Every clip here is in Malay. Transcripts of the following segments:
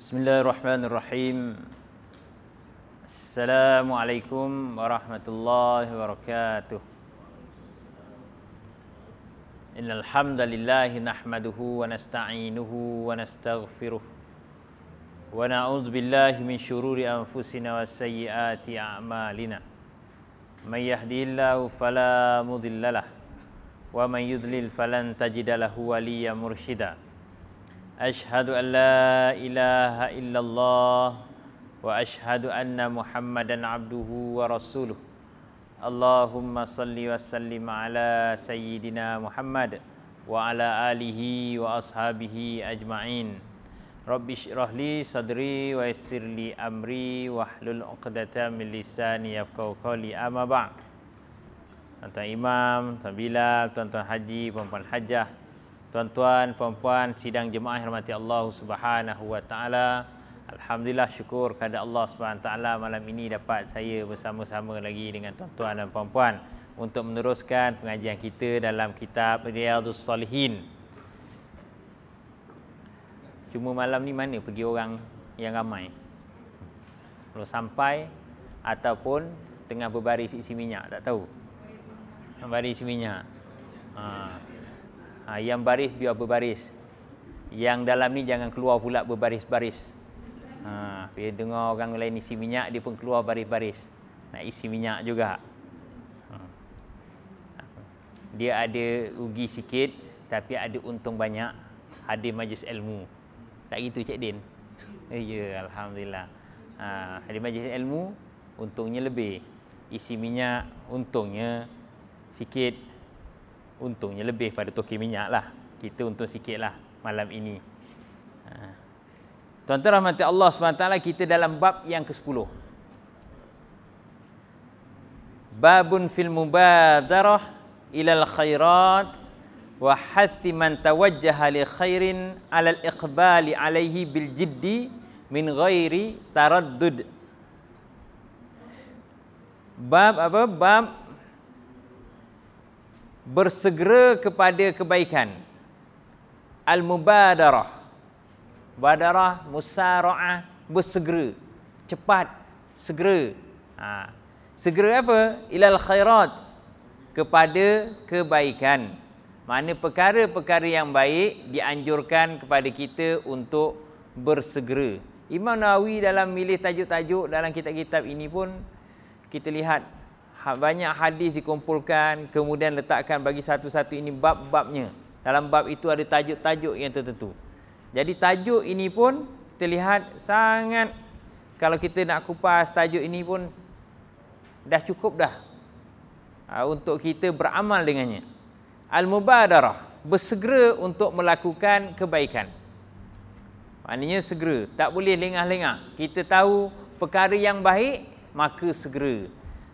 بسم الله الرحمن الرحيم السلام عليكم ورحمة الله وبركاته إن الحمد لله نحمده ونستعينه ونستغفره ونعوذ بالله من شرور أنفسنا وسيئات أعمالنا من يهدي الله فلا مضل له ومن يضلل فلن تجد له وليا مرشدا Ashhadu an la ilaha illallah wa ashhadu anna Muhammadan abduhu wa rasuluh. Allahumma salli wa sallim ala sayyidina Muhammad wa ala alihi wa ashabihi ajma'in. Rabbi shrah li sadri wa yassir li amri wa hlul 'uqdatam min lisani yafqahu qawli amma ba'd. Tuan Imam, Tuan Bilal, Tuan-tuan Haji, Puan-puan Hajah, Tuan-tuan, puan-puan, sidang jemaah hormati Allah Subhanahu Wa Taala. Alhamdulillah syukur kepada Allah Subhanahu Wa Taala malam ini dapat saya bersama-sama lagi dengan tuan-tuan dan puan-puan untuk meneruskan pengajian kita dalam kitab Riyadhus Salihin. Cuma malam ni mana pergi orang yang ramai? Belum sampai ataupun tengah berbaris isi minyak, tak tahu. Berbaris isi minyak. Ha ha, Yang baris biar berbaris Yang dalam ni jangan keluar pula berbaris-baris ha, Bila dengar orang lain isi minyak Dia pun keluar baris-baris Nak isi minyak juga ha. Dia ada rugi sikit Tapi ada untung banyak Hadir majlis ilmu Tak gitu Cik Din eh, Ya Alhamdulillah ha, Hadir majlis ilmu Untungnya lebih Isi minyak untungnya sikit untungnya lebih pada toki minyak lah kita untung sikit lah malam ini ha. tuan-tuan rahmati Allah SWT kita dalam bab yang ke-10 babun fil mubadarah ilal khairat wa hathi man tawajjaha li khairin alal iqbali alaihi bil jiddi min ghairi taraddud bab apa bab bersegera kepada kebaikan al mubadarah badarah musaraah bersegera cepat segera ha. segera apa ilal khairat kepada kebaikan mana perkara-perkara yang baik dianjurkan kepada kita untuk bersegera Imam Nawawi dalam milih tajuk-tajuk dalam kitab-kitab ini pun kita lihat Ha, banyak hadis dikumpulkan kemudian letakkan bagi satu-satu ini bab-babnya. Dalam bab itu ada tajuk-tajuk yang tertentu. Jadi tajuk ini pun terlihat sangat kalau kita nak kupas tajuk ini pun dah cukup dah ha, untuk kita beramal dengannya. Al-mubadarah, bersegera untuk melakukan kebaikan. Maknanya segera, tak boleh lengah-lengah. Kita tahu perkara yang baik maka segera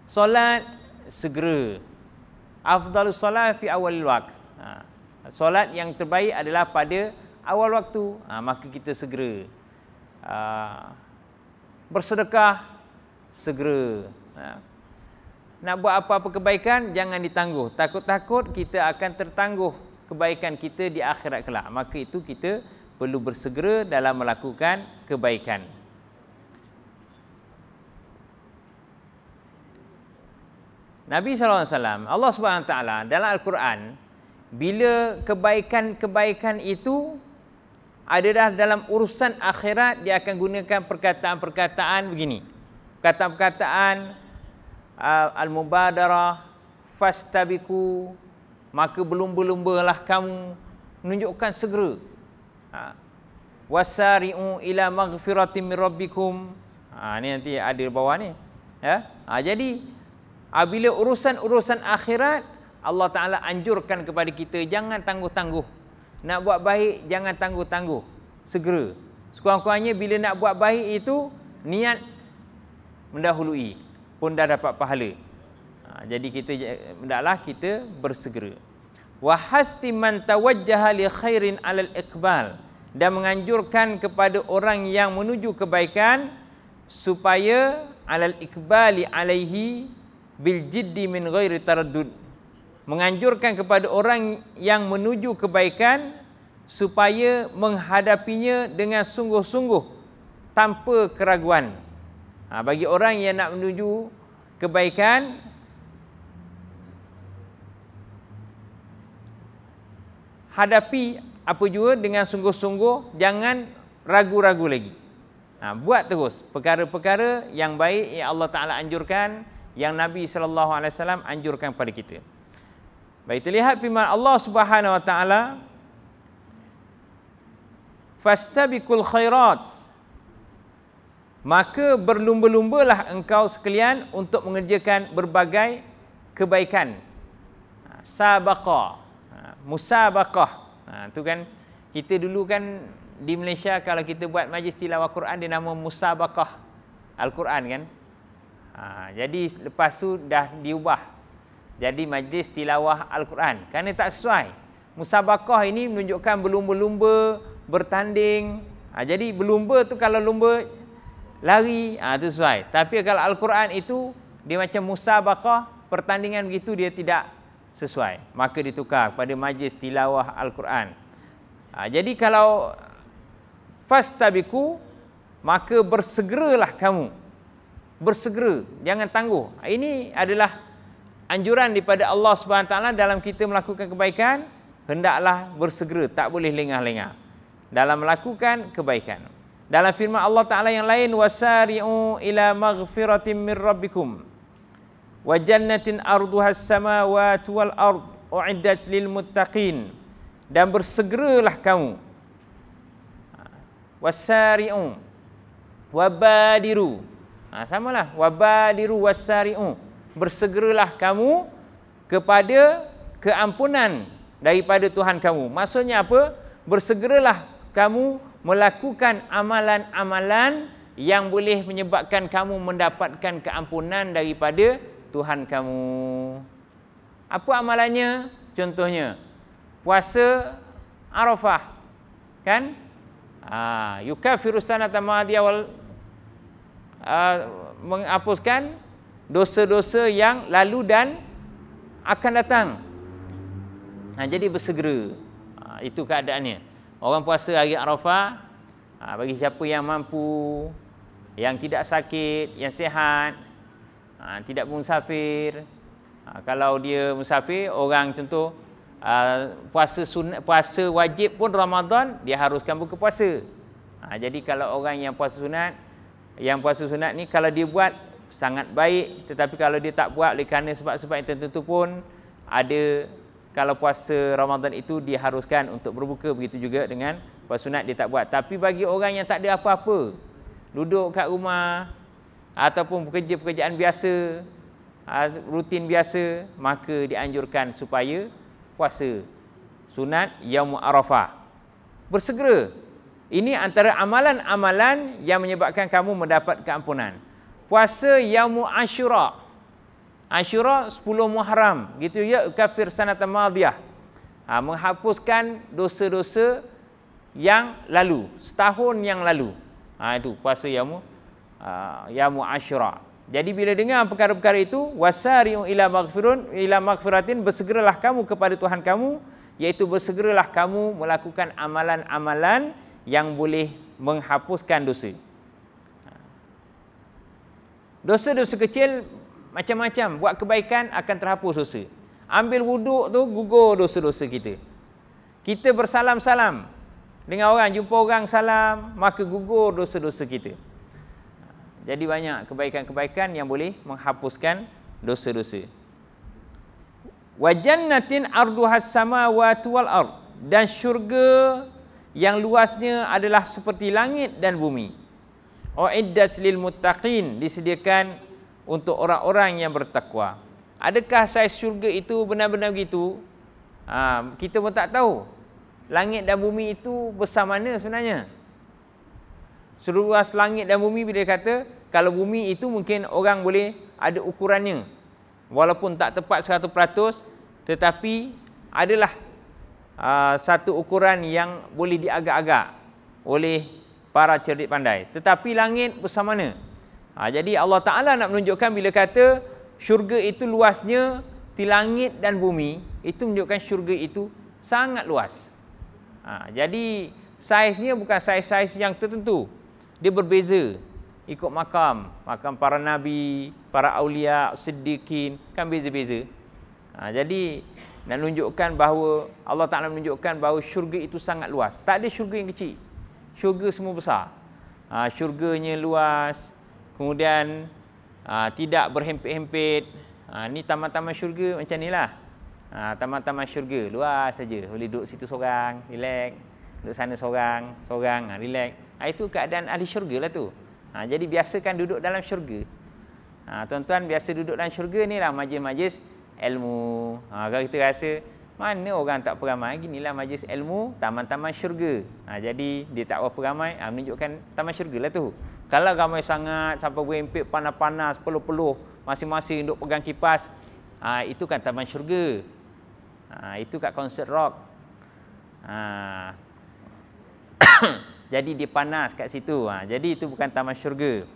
solat segera afdalus solat fi awal waktu ha. solat yang terbaik adalah pada awal waktu ha. maka kita segera ha. bersedekah segera ha. nak buat apa-apa kebaikan jangan ditangguh takut-takut kita akan tertangguh kebaikan kita di akhirat kelak maka itu kita perlu bersegera dalam melakukan kebaikan Nabi SAW, Allah SWT dalam Al-Quran, bila kebaikan-kebaikan itu adalah dalam urusan akhirat, dia akan gunakan perkataan-perkataan begini. Perkataan-perkataan, uh, Al-Mubadarah, Fastabiku, maka belum-belumbalah kamu menunjukkan segera. Ha. Wasari'u ila maghfiratin min Ha, ini nanti ada bawah ni. Ya? Ha, jadi, bila urusan-urusan akhirat Allah Ta'ala anjurkan kepada kita Jangan tangguh-tangguh Nak buat baik, jangan tangguh-tangguh Segera Sekurang-kurangnya bila nak buat baik itu Niat mendahului Pun dah dapat pahala ha, Jadi kita hendaklah kita bersegera Wahathi man tawajjaha li khairin alal iqbal Dan menganjurkan kepada orang yang menuju kebaikan Supaya alal iqbali alaihi bil jiddi min ghairi taraddud menganjurkan kepada orang yang menuju kebaikan supaya menghadapinya dengan sungguh-sungguh tanpa keraguan ha, bagi orang yang nak menuju kebaikan hadapi apa jua dengan sungguh-sungguh jangan ragu-ragu lagi ha, buat terus perkara-perkara yang baik yang Allah Ta'ala anjurkan yang Nabi sallallahu alaihi wasallam anjurkan kepada kita. Baik kita lihat firman Allah Subhanahu wa taala Fastabiqul khairat Maka berlumba-lumbalah engkau sekalian untuk mengerjakan berbagai kebaikan. Ha, Sabaqa. Ha, musabaqah. Ha, tu kan kita dulu kan di Malaysia kalau kita buat majlis tilawah Quran dia nama musabaqah Al-Quran kan. Ha, jadi lepas tu dah diubah. Jadi majlis tilawah Al-Quran. Kerana tak sesuai. Musabakah ini menunjukkan berlumba-lumba, bertanding. Ha, jadi berlumba tu kalau lumba lari, ha, tu sesuai. Tapi kalau Al-Quran itu, dia macam musabakah, pertandingan begitu dia tidak sesuai. Maka ditukar kepada majlis tilawah Al-Quran. Ha, jadi kalau fastabiku, maka bersegeralah kamu bersegera jangan tangguh ini adalah anjuran daripada Allah Subhanahu taala dalam kita melakukan kebaikan hendaklah bersegera tak boleh lengah-lengah dalam melakukan kebaikan dalam firman Allah taala yang lain wasari'u ila maghfiratin min rabbikum wa jannatin arduha as-samawati wal ard u'iddat lil muttaqin dan bersegeralah kamu wasari'u wabadiru Ha, sama lah. Wabadiru wassari'u. Bersegeralah kamu kepada keampunan daripada Tuhan kamu. Maksudnya apa? Bersegeralah kamu melakukan amalan-amalan yang boleh menyebabkan kamu mendapatkan keampunan daripada Tuhan kamu. Apa amalannya? Contohnya, puasa Arafah. Kan? Ah, yukafiru sanata madiya wal Ah, menghapuskan dosa-dosa yang lalu dan akan datang. Ha, jadi bersegera. Ha, itu keadaannya. Orang puasa hari Arafah ha, bagi siapa yang mampu yang tidak sakit, yang sihat, ha, tidak musafir. Ha, kalau dia musafir, orang contoh ha, puasa sunat, puasa wajib pun Ramadan dia haruskan buka puasa. Ha, jadi kalau orang yang puasa sunat yang puasa sunat ni kalau dia buat sangat baik tetapi kalau dia tak buat oleh kerana sebab-sebab yang tertentu pun ada kalau puasa Ramadan itu diharuskan untuk berbuka begitu juga dengan puasa sunat dia tak buat tapi bagi orang yang tak ada apa-apa duduk kat rumah ataupun bekerja pekerjaan biasa ah, rutin biasa maka dianjurkan supaya puasa sunat yaum arafah bersegera ini antara amalan-amalan yang menyebabkan kamu mendapat keampunan. Puasa Yaumu Ashura. Ashura 10 Muharram. Gitu ya kafir sanat madiyah. Ha, menghapuskan dosa-dosa yang lalu, setahun yang lalu. Ha, itu puasa Yaumu uh, Yaumu Ashura. Jadi bila dengar perkara-perkara itu wasari'u ila maghfirun ila maghfiratin bersegeralah kamu kepada Tuhan kamu iaitu bersegeralah kamu melakukan amalan-amalan yang boleh menghapuskan dosa. Dosa-dosa kecil macam-macam buat kebaikan akan terhapus dosa. Ambil wuduk tu gugur dosa-dosa kita. Kita bersalam-salam dengan orang jumpa orang salam maka gugur dosa-dosa kita. Jadi banyak kebaikan-kebaikan yang boleh menghapuskan dosa-dosa. Wa jannatin arduhas samawati wal ard dan syurga yang luasnya adalah seperti langit dan bumi. Uiddat lil muttaqin disediakan untuk orang-orang yang bertakwa. Adakah saiz syurga itu benar-benar begitu? Ha, kita pun tak tahu. Langit dan bumi itu besar mana sebenarnya? Seluas langit dan bumi bila kata kalau bumi itu mungkin orang boleh ada ukurannya. Walaupun tak tepat 100% tetapi adalah uh, satu ukuran yang boleh diagak-agak oleh para cerdik pandai. Tetapi langit bersama mana? Ha, jadi Allah Ta'ala nak menunjukkan bila kata syurga itu luasnya di langit dan bumi, itu menunjukkan syurga itu sangat luas. Ha, jadi saiznya bukan saiz-saiz yang tertentu. Dia berbeza ikut makam. Makam para nabi, para awliya, siddiqin, kan beza-beza. Ha, jadi nak menunjukkan bahawa Allah Ta'ala menunjukkan bahawa syurga itu sangat luas. Tak ada syurga yang kecil. Syurga semua besar. Ha, syurganya luas. Kemudian ha, tidak berhempit-hempit. Ha, ni taman-taman syurga macam ni lah. Ha, taman-taman syurga luas saja. Boleh duduk situ seorang, relax. Duduk sana seorang, seorang, ha, relax. Ha, itu keadaan ahli syurga lah tu. Ha, jadi biasakan duduk dalam syurga. Ha, tuan-tuan biasa duduk dalam syurga ni lah majlis-majlis ilmu. Ha, kalau kita rasa mana orang tak peramai, ginilah majlis ilmu taman-taman syurga. Ha, jadi dia tak berapa ramai, ha, menunjukkan taman syurga lah tu. Kalau ramai sangat, sampai berimpit panas-panas, peluh-peluh, masing-masing duduk pegang kipas, ha, itu kan taman syurga. Ha, itu kat konsert rock. Ha. jadi dia panas kat situ. Ha, jadi itu bukan taman syurga.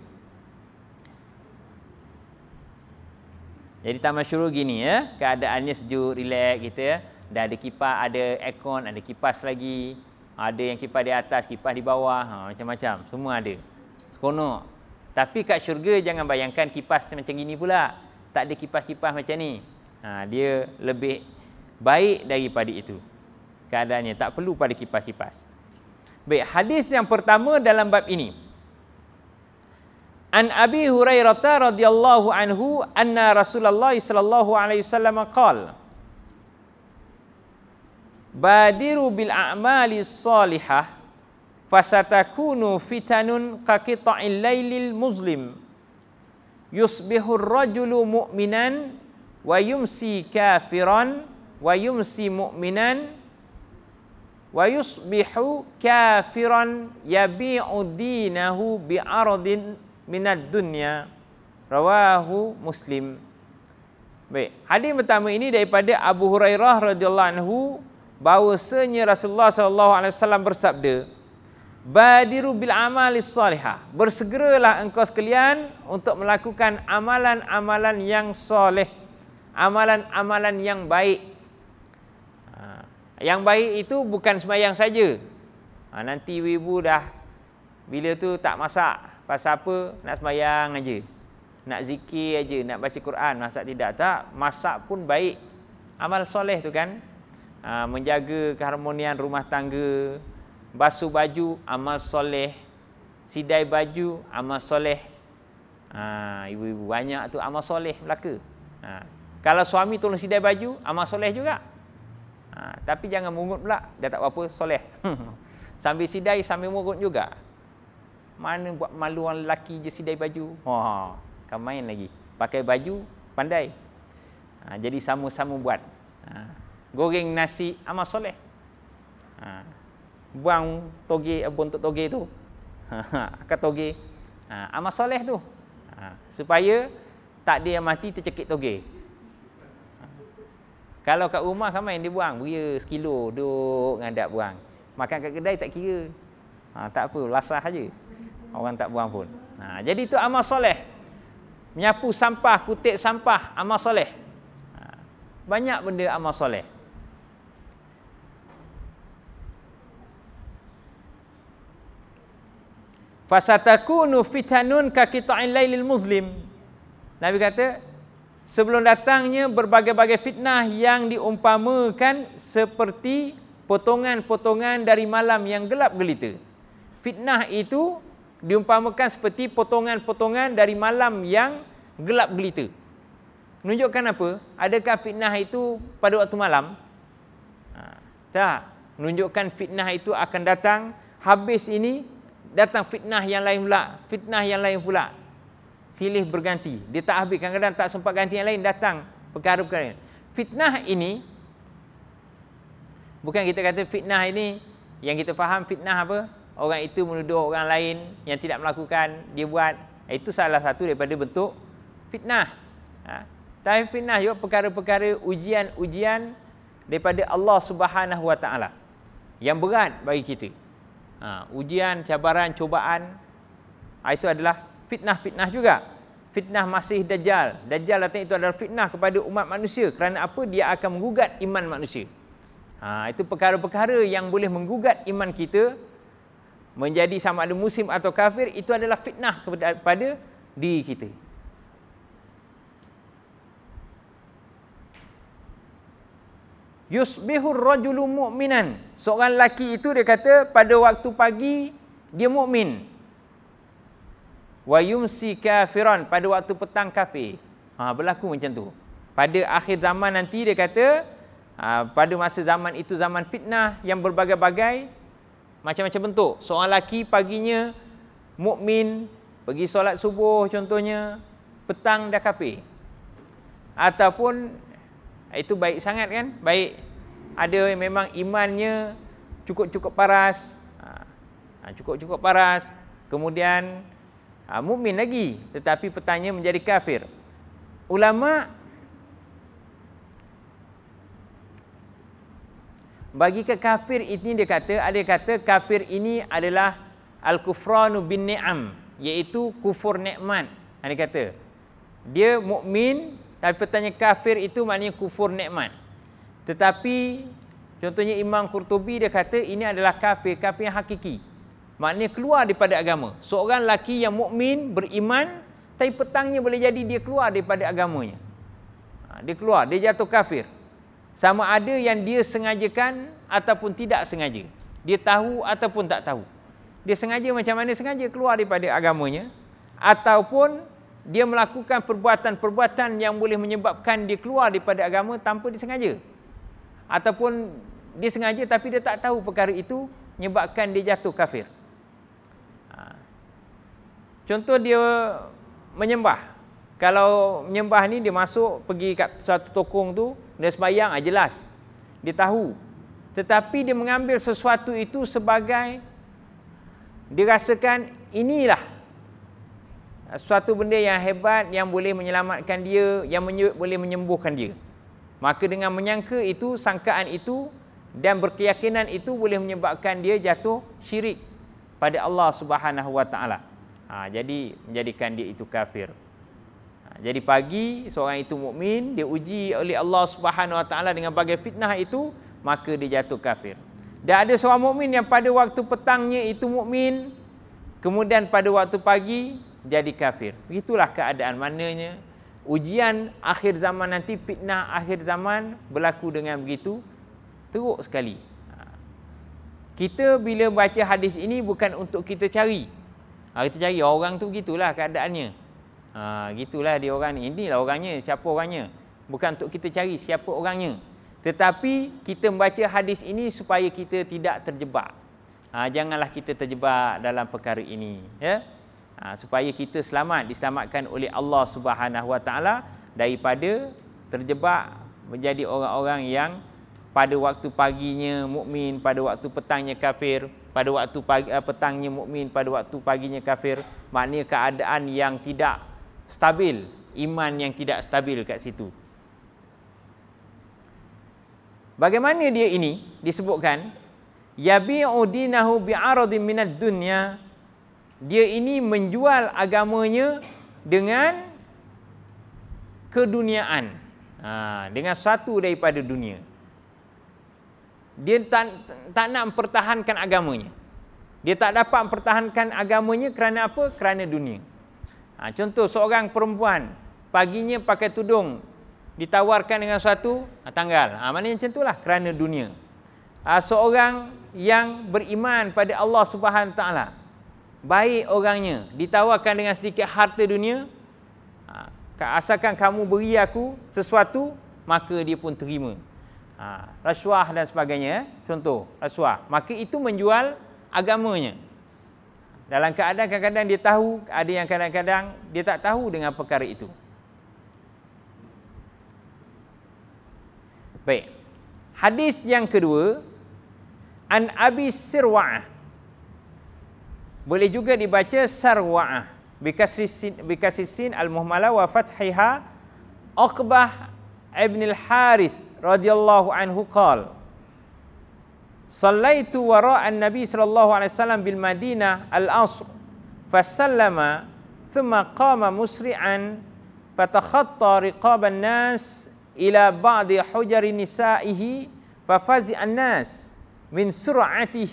Jadi taman syuru gini ya, keadaannya sejuk, relax gitu ya. Dah ada kipas, ada aircon, ada kipas lagi. Ada yang kipas di atas, kipas di bawah, ha, macam-macam. Semua ada. Seronok. Tapi kat syurga jangan bayangkan kipas macam gini pula. Tak ada kipas-kipas macam ni. Ha, dia lebih baik daripada itu. Keadaannya tak perlu pada kipas-kipas. Baik, hadis yang pertama dalam bab ini. An Abi Hurairah radhiyallahu anhu anna Rasulullah sallallahu alaihi wasallam qaal Badiru bil a'mali salihah fasatakunu fitanun kaqita'il lailil muslim yusbihu ar-rajulu mu'minan wa yumsi kafiran wa yumsi mu'minan wa yusbihu kafiran yabi'u dinahu bi ardin minal dunya rawahu muslim baik hadis pertama ini daripada Abu Hurairah radhiyallahu anhu bahwasanya Rasulullah sallallahu alaihi wasallam bersabda badiru bil amali salihah bersegeralah engkau sekalian untuk melakukan amalan-amalan yang soleh amalan-amalan yang baik ha. yang baik itu bukan sembahyang saja. Ha, nanti ibu-ibu dah bila tu tak masak. Pasal apa? Nak semayang aja. Nak zikir aja, nak baca Quran, masak tidak tak? Masak pun baik. Amal soleh tu kan? Ha, menjaga keharmonian rumah tangga, basuh baju, amal soleh. Sidai baju, amal soleh. Ha, ibu-ibu banyak tu amal soleh Melaka. Ha, kalau suami tolong sidai baju, amal soleh juga. tapi jangan mungut pula, dah tak apa-apa, soleh. sambil sidai, sambil mungut juga mana buat malu orang lelaki je sidai baju. Oh, kau main lagi. Pakai baju pandai. Ha, jadi sama-sama buat. Ha, goreng nasi amal soleh. Ha, buang toge eh, buntut toge tu. Ha, kat toge. Ha, amal soleh tu. Ha, supaya tak dia yang mati tercekik toge. Ha, kalau kat rumah kau main dia buang, beria sekilo duk ngadap buang. Makan kat kedai tak kira. Ha, tak apa, lasah aja. Orang tak buang pun. Ha, jadi itu amal soleh. Menyapu sampah, kutip sampah, amal soleh. Ha, banyak benda amal soleh. nu fitanun kaki kakita'in laylil muslim. Nabi kata, sebelum datangnya berbagai-bagai fitnah yang diumpamakan seperti potongan-potongan dari malam yang gelap gelita. Fitnah itu diumpamakan seperti potongan-potongan dari malam yang gelap gelita. Menunjukkan apa? Adakah fitnah itu pada waktu malam? Ha, tak. Menunjukkan fitnah itu akan datang habis ini datang fitnah yang lain pula, fitnah yang lain pula. Silih berganti. Dia tak habis kadang-kadang tak sempat ganti yang lain datang perkara-perkara. Fitnah ini bukan kita kata fitnah ini yang kita faham fitnah apa? orang itu menuduh orang lain yang tidak melakukan dia buat itu salah satu daripada bentuk fitnah ha? tapi fitnah juga perkara-perkara ujian-ujian daripada Allah Subhanahu Wa Taala yang berat bagi kita ha, ujian cabaran cubaan ha, itu adalah fitnah-fitnah juga fitnah masih dajjal dajjal datang itu adalah fitnah kepada umat manusia kerana apa dia akan menggugat iman manusia ha, itu perkara-perkara yang boleh menggugat iman kita menjadi sama ada muslim atau kafir itu adalah fitnah kepada diri kita. Yusbihur rajulu mu'minan. Seorang lelaki itu dia kata pada waktu pagi dia mukmin. Wa yumsi kafiran pada waktu petang kafir. Ha berlaku macam tu. Pada akhir zaman nanti dia kata ha, pada masa zaman itu zaman fitnah yang berbagai-bagai macam-macam bentuk. Seorang lelaki paginya mukmin pergi solat subuh contohnya, petang dah kafir. Ataupun itu baik sangat kan? Baik. Ada yang memang imannya cukup-cukup paras. Ha, ha, cukup-cukup paras. Kemudian ha, mukmin lagi tetapi petangnya menjadi kafir. Ulama Bagi ke kafir ini dia kata ada kata kafir ini adalah al kufranu bin ni'am iaitu kufur nikmat. Ada ha, kata dia mukmin tapi pertanya kafir itu maknanya kufur nikmat. Tetapi contohnya Imam Qurtubi dia kata ini adalah kafir kafir yang hakiki. Maknanya keluar daripada agama. Seorang lelaki yang mukmin beriman tapi petangnya boleh jadi dia keluar daripada agamanya. Ha, dia keluar, dia jatuh kafir sama ada yang dia sengajakan ataupun tidak sengaja dia tahu ataupun tak tahu dia sengaja macam mana sengaja keluar daripada agamanya ataupun dia melakukan perbuatan-perbuatan yang boleh menyebabkan dia keluar daripada agama tanpa disengaja ataupun dia sengaja tapi dia tak tahu perkara itu menyebabkan dia jatuh kafir ha. contoh dia menyembah kalau menyembah ni dia masuk pergi kat satu tokong tu Benda sembahyang ah, jelas. Dia tahu. Tetapi dia mengambil sesuatu itu sebagai dia rasakan inilah uh, suatu benda yang hebat yang boleh menyelamatkan dia, yang menye- boleh menyembuhkan dia. Maka dengan menyangka itu, sangkaan itu dan berkeyakinan itu boleh menyebabkan dia jatuh syirik pada Allah Subhanahu Wa Taala. Ha, jadi menjadikan dia itu kafir jadi pagi seorang itu mukmin dia uji oleh Allah Subhanahu Wa Taala dengan bagai fitnah itu maka dia jatuh kafir. Dan ada seorang mukmin yang pada waktu petangnya itu mukmin kemudian pada waktu pagi jadi kafir. Itulah keadaan mananya ujian akhir zaman nanti fitnah akhir zaman berlaku dengan begitu teruk sekali. Ha. Kita bila baca hadis ini bukan untuk kita cari. Ha, kita cari orang tu gitulah keadaannya. Ha, gitulah dia orang ni. Inilah orangnya. Siapa orangnya? Bukan untuk kita cari siapa orangnya. Tetapi kita membaca hadis ini supaya kita tidak terjebak. Ha, janganlah kita terjebak dalam perkara ini. Ya? Ha, supaya kita selamat, diselamatkan oleh Allah Subhanahu daripada terjebak menjadi orang-orang yang pada waktu paginya mukmin, pada waktu petangnya kafir, pada waktu pagi, eh, petangnya mukmin, pada waktu paginya kafir. Maknanya keadaan yang tidak stabil iman yang tidak stabil kat situ bagaimana dia ini disebutkan yabi'u dinahu bi'aradin minad dunya dia ini menjual agamanya dengan keduniaan ha, dengan satu daripada dunia dia tak, tak nak mempertahankan agamanya dia tak dapat mempertahankan agamanya kerana apa kerana dunia Ha, contoh seorang perempuan paginya pakai tudung ditawarkan dengan satu ha, tanggal. Ha, yang contoh lah kerana dunia. Ha, seorang yang beriman pada Allah Subhanahu taala. Baik orangnya ditawarkan dengan sedikit harta dunia ha, asalkan kamu beri aku sesuatu maka dia pun terima. Ha, rasuah dan sebagainya eh. contoh rasuah maka itu menjual agamanya dalam keadaan kadang-kadang dia tahu, ada yang kadang-kadang dia tak tahu dengan perkara itu. Baik. Hadis yang kedua An Abi Sirwaah. Boleh juga dibaca Sarwaah bi kasri sin al-muhmala wa fathiha Uqbah ibn al-Harith radhiyallahu anhu kal. صليت وراء النبي صلى الله عليه وسلم بالمدينة الأصر فسلم ثم قام مسرعا فتخطى رقاب الناس إلى بعض حجر نسائه ففزع الناس من سرعته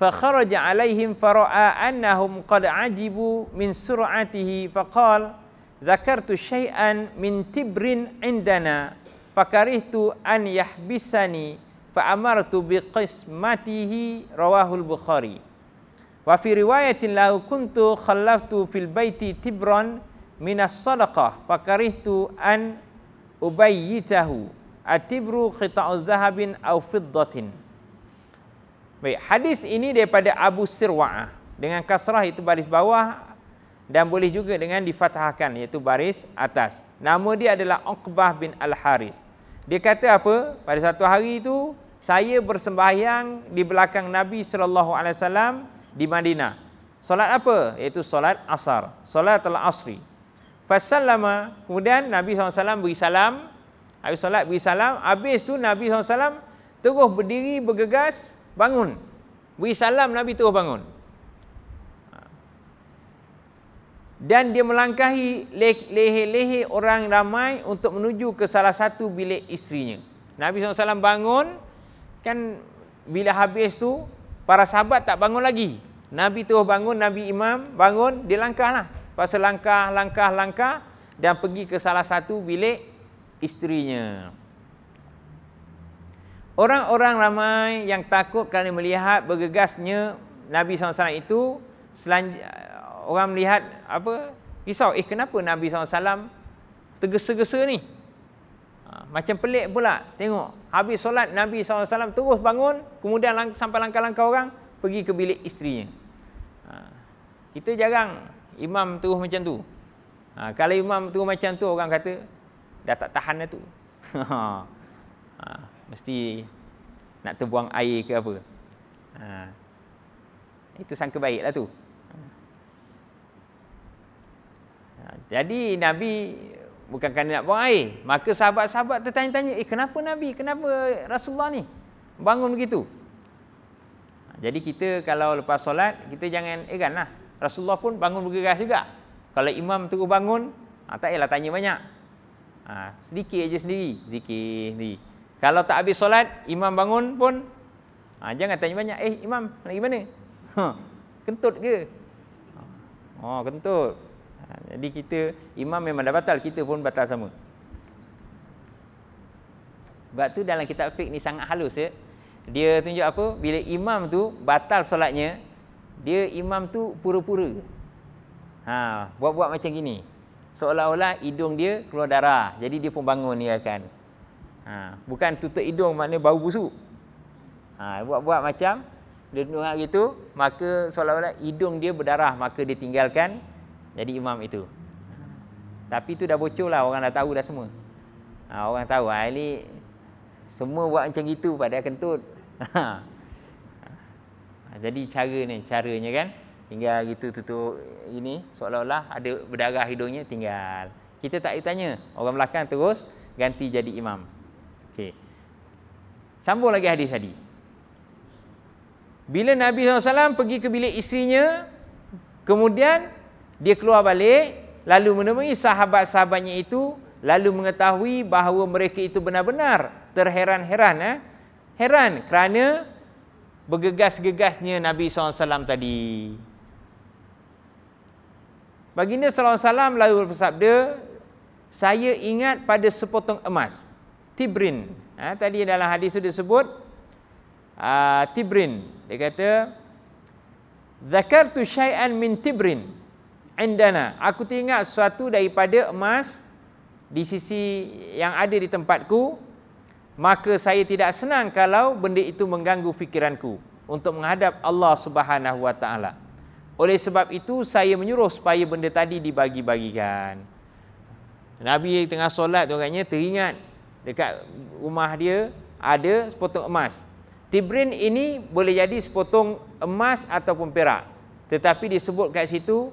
فخرج عليهم فرأى أنهم قد عجبوا من سرعته فقال ذكرت شيئا من تبر عندنا فكرهت أن يحبسني fa amartu bi qismatihi rawahul bukhari wa fi riwayatin lahu kuntu khallaftu fil baiti tibran min as-sadaqah fa karihtu an ubayyitahu atibru qita'u dhahabin aw fiddatin Baik, hadis ini daripada Abu Sirwa'ah. Dengan kasrah itu baris bawah dan boleh juga dengan difathahkan iaitu baris atas. Nama dia adalah Uqbah bin Al-Haris. Dia kata apa? Pada satu hari itu saya bersembahyang di belakang Nabi sallallahu alaihi wasallam di Madinah. Solat apa? Iaitu solat Asar, solat solatul Asri. Fasallama, kemudian Nabi SAW beri salam, habis solat beri salam, habis tu Nabi SAW terus berdiri bergegas bangun. Beri salam Nabi terus bangun. Dan dia melangkahi lehe-lehe orang ramai untuk menuju ke salah satu bilik istrinya. Nabi SAW bangun, Kan bila habis tu para sahabat tak bangun lagi. Nabi tu bangun, Nabi Imam bangun, dia langkahlah. Pasal langkah, langkah, langkah dan pergi ke salah satu bilik isterinya. Orang-orang ramai yang takut kerana melihat bergegasnya Nabi SAW itu orang melihat apa? Risau, eh kenapa Nabi SAW tergesa-gesa ni? macam pelik pula tengok habis solat Nabi SAW terus bangun kemudian lang- sampai langkah-langkah orang pergi ke bilik isterinya ha. kita jarang imam terus macam tu ha. kalau imam terus macam tu orang kata dah tak tahan dah tu ha. ha. mesti nak terbuang air ke apa ha. itu sangka baik lah tu ha. ha. jadi Nabi bukan kerana nak buang air. Maka sahabat-sahabat tertanya-tanya, eh kenapa Nabi, kenapa Rasulullah ni bangun begitu? Ha, jadi kita kalau lepas solat, kita jangan egan lah. Rasulullah pun bangun bergerak juga. Kalau imam terus bangun, ha, tak payahlah tanya banyak. Ha, sedikit aja sendiri, zikir ni. Kalau tak habis solat, imam bangun pun, jangan tanya banyak, eh imam nak pergi mana? Kentut ke? Oh, kentut. Ha, jadi kita imam memang dah batal, kita pun batal sama. Sebab tu dalam kitab fiqh ni sangat halus ya. Dia tunjuk apa? Bila imam tu batal solatnya, dia imam tu pura-pura. Ha, buat-buat macam gini. Seolah-olah hidung dia keluar darah. Jadi dia pun bangun ni akan. Ha, bukan tutup hidung maknanya bau busuk. Ha, buat-buat macam dia tunjuk gitu, maka seolah-olah hidung dia berdarah, maka dia tinggalkan jadi imam itu tapi itu dah bocor lah orang dah tahu dah semua ha, orang tahu ha, ini semua buat macam gitu pada kentut ha. jadi cara ni caranya kan tinggal gitu tutup ini seolah-olah ada berdarah hidungnya tinggal kita tak tanya orang belakang terus ganti jadi imam Okay. sambung lagi hadis tadi bila Nabi SAW pergi ke bilik isinya, Kemudian dia keluar balik lalu menemui sahabat-sahabatnya itu lalu mengetahui bahawa mereka itu benar-benar terheran-heran eh? heran kerana bergegas-gegasnya Nabi SAW tadi Baginda SAW lalu bersabda saya ingat pada sepotong emas tibrin ha, tadi dalam hadis itu disebut uh, tibrin dia kata zakartu syai'an min tibrin indana aku teringat sesuatu daripada emas di sisi yang ada di tempatku maka saya tidak senang kalau benda itu mengganggu fikiranku untuk menghadap Allah Subhanahu wa taala oleh sebab itu saya menyuruh supaya benda tadi dibagi-bagikan Nabi tengah solat tu katanya teringat dekat rumah dia ada sepotong emas Tibrin ini boleh jadi sepotong emas ataupun perak. Tetapi disebut kat situ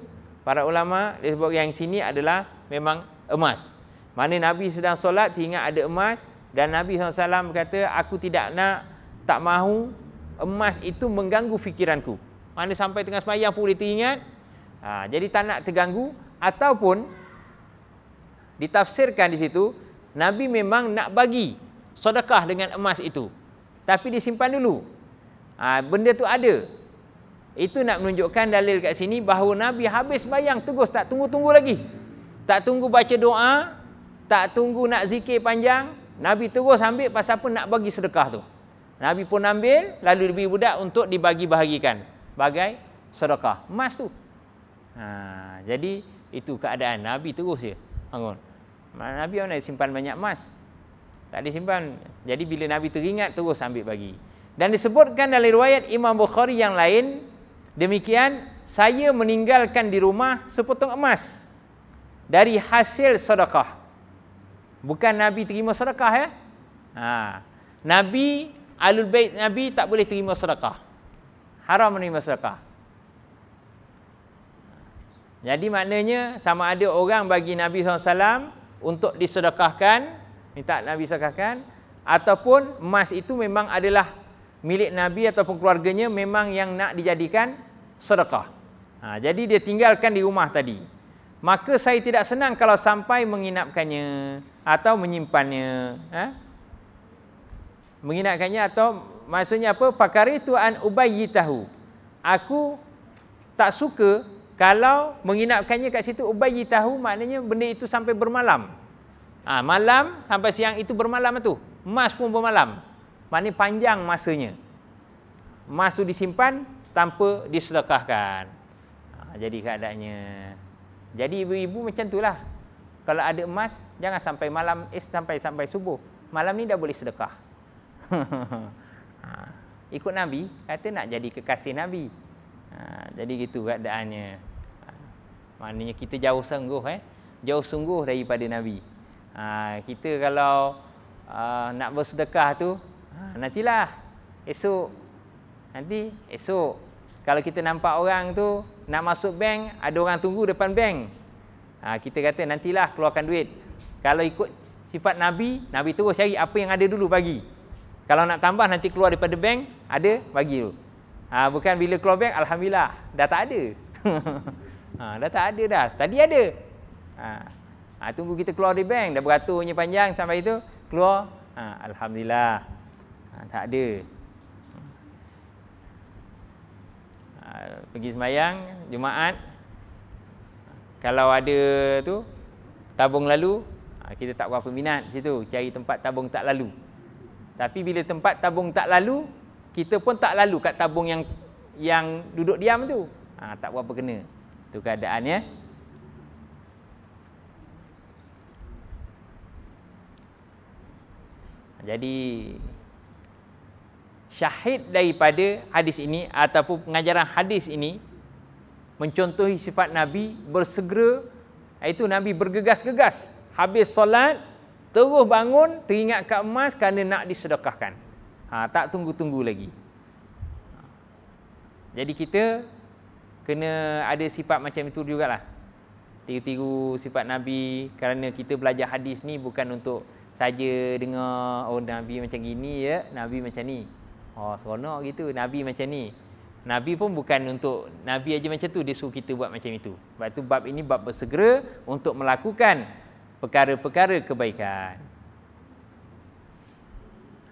para ulama dia sebut yang sini adalah memang emas. Mana Nabi sedang solat teringat ada emas dan Nabi SAW berkata aku tidak nak tak mahu emas itu mengganggu fikiranku. Mana sampai tengah semayang pun boleh teringat. Ha, jadi tak nak terganggu ataupun ditafsirkan di situ Nabi memang nak bagi sedekah dengan emas itu. Tapi disimpan dulu. Ha, benda tu ada itu nak menunjukkan dalil kat sini bahawa Nabi habis bayang terus tak tunggu-tunggu lagi. Tak tunggu baca doa, tak tunggu nak zikir panjang, Nabi terus ambil pasal pun nak bagi sedekah tu. Nabi pun ambil lalu lebih budak untuk dibagi-bahagikan bagai sedekah. Emas tu. Ha, jadi itu keadaan Nabi terus je. Bangun. Nabi ada simpan banyak emas? Tak disimpan. Jadi bila Nabi teringat terus ambil bagi. Dan disebutkan dalam riwayat Imam Bukhari yang lain Demikian saya meninggalkan di rumah sepotong emas dari hasil sedekah. Bukan Nabi terima sedekah ya. Ha. Nabi Alul Bait Nabi tak boleh terima sedekah. Haram menerima sedekah. Jadi maknanya sama ada orang bagi Nabi SAW untuk disedekahkan, minta Nabi sedekahkan, ataupun emas itu memang adalah milik Nabi ataupun keluarganya memang yang nak dijadikan sedekah. Ha, jadi dia tinggalkan di rumah tadi. Maka saya tidak senang kalau sampai menginapkannya atau menyimpannya. Ha? Menginapkannya atau maksudnya apa? Pakari tuan ubayi tahu. Aku tak suka kalau menginapkannya kat situ ubayi tahu maknanya benda itu sampai bermalam. Ha, malam sampai siang itu bermalam lah tu. Mas pun bermalam. Maknanya panjang masanya. Mas tu disimpan tanpa disedekahkan. Ha, jadi keadaannya. Jadi ibu-ibu macam tu lah. Kalau ada emas, jangan sampai malam, eh sampai sampai subuh. Malam ni dah boleh sedekah. Ha, ikut Nabi, kata nak jadi kekasih Nabi. Ha, jadi gitu keadaannya. Maknanya kita jauh sungguh eh. Jauh sungguh daripada Nabi. Ha, kita kalau uh, nak bersedekah tu Ha, nantilah esok nanti esok kalau kita nampak orang tu nak masuk bank ada orang tunggu depan bank ha, kita kata nantilah keluarkan duit kalau ikut sifat nabi nabi terus cari apa yang ada dulu bagi kalau nak tambah nanti keluar daripada bank ada bagi tu ha, bukan bila keluar bank alhamdulillah dah tak ada ha, dah tak ada dah tadi ada ha, ha, tunggu kita keluar dari bank dah beraturnya panjang sampai itu keluar ha, alhamdulillah ha, Tak ada ha, Pergi semayang Jumaat Kalau ada tu Tabung lalu ha, Kita tak berapa minat situ Cari tempat tabung tak lalu Tapi bila tempat tabung tak lalu Kita pun tak lalu kat tabung yang Yang duduk diam tu ha, Tak berapa kena Itu keadaannya jadi syahid daripada hadis ini ataupun pengajaran hadis ini mencontohi sifat Nabi bersegera iaitu Nabi bergegas-gegas habis solat terus bangun teringat kat emas kerana nak disedekahkan ha, tak tunggu-tunggu lagi jadi kita kena ada sifat macam itu juga lah. tiru-tiru sifat Nabi kerana kita belajar hadis ni bukan untuk saja dengar oh Nabi macam gini ya Nabi macam ni Oh, seronok gitu. Nabi macam ni. Nabi pun bukan untuk Nabi aja macam tu dia suruh kita buat macam itu. Sebab tu bab ini bab bersegera untuk melakukan perkara-perkara kebaikan.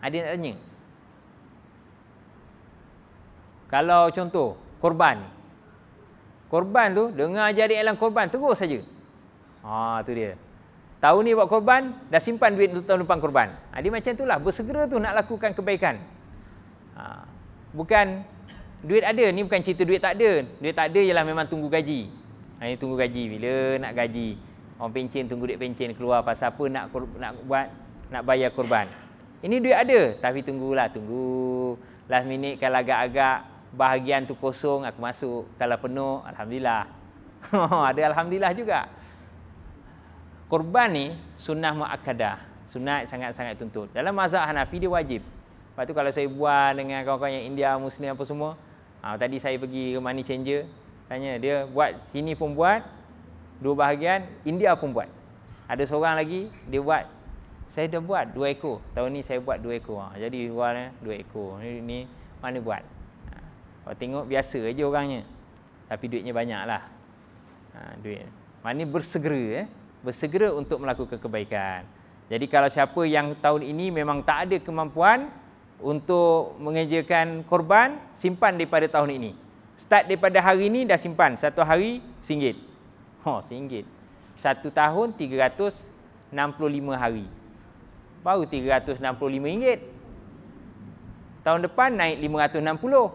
Ada nak tanya? Kalau contoh korban. Korban tu dengar jari alam korban terus saja. Ha tu dia. Tahun ni buat korban dah simpan duit untuk tahun depan korban. Ha, dia macam itulah bersegera tu nak lakukan kebaikan. Ha. Bukan duit ada, ni bukan cerita duit tak ada. Duit tak ada ialah memang tunggu gaji. Ini ha, tunggu gaji bila nak gaji. Orang pencen tunggu duit pencen keluar pasal apa nak nak buat nak bayar korban. Ini duit ada tapi tunggulah tunggu last minute kalau agak-agak bahagian tu kosong aku masuk kalau penuh alhamdulillah. ada alhamdulillah juga. Korban ni sunnah muakkadah. Sunat sangat-sangat tuntut. Dalam mazhab Hanafi dia wajib. Lepas tu kalau saya buat dengan kawan-kawan yang India, Muslim apa semua. Ha, tadi saya pergi ke money changer. Tanya dia buat sini pun buat. Dua bahagian India pun buat. Ada seorang lagi dia buat. Saya dah buat dua ekor. Tahun ni saya buat dua ekor. Ha, jadi luar ni eh, dua ekor. Ni, ni mana buat? Ha, ah, kalau tengok biasa aja orangnya. Tapi duitnya banyak lah. Ha, duit. Mana bersegera eh. Bersegera untuk melakukan kebaikan. Jadi kalau siapa yang tahun ini memang tak ada kemampuan, untuk mengejakan korban simpan daripada tahun ini. Start daripada hari ini dah simpan satu hari singgit. Ha, oh, singgit. Satu tahun 365 hari. Baru 365 ringgit. Tahun depan naik 560.